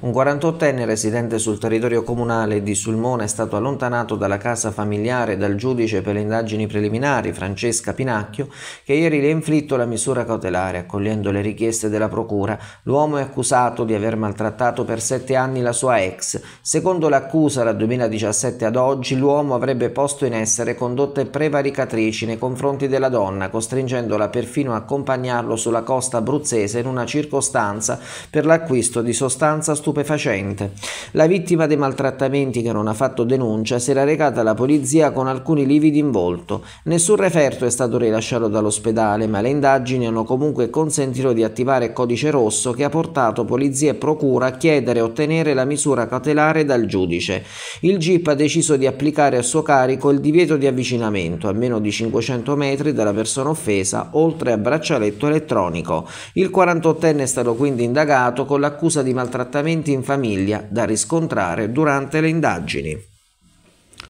Un 48enne residente sul territorio comunale di Sulmona è stato allontanato dalla casa familiare dal giudice per le indagini preliminari Francesca Pinacchio che ieri le ha inflitto la misura cautelare accogliendo le richieste della procura. L'uomo è accusato di aver maltrattato per sette anni la sua ex. Secondo l'accusa dal 2017 ad oggi l'uomo avrebbe posto in essere condotte prevaricatrici nei confronti della donna costringendola perfino a accompagnarlo sulla costa abruzzese in una circostanza per l'acquisto di sostanza strutturale stupefacente. La vittima dei maltrattamenti che non ha fatto denuncia si era recata alla polizia con alcuni lividi in volto. Nessun referto è stato rilasciato dall'ospedale, ma le indagini hanno comunque consentito di attivare codice rosso che ha portato polizia e procura a chiedere e ottenere la misura cautelare dal giudice. Il GIP ha deciso di applicare a suo carico il divieto di avvicinamento a meno di 500 metri dalla persona offesa, oltre a braccialetto elettronico. Il 48enne è stato quindi indagato con l'accusa di maltrattamento avvenimenti in famiglia da riscontrare durante le indagini.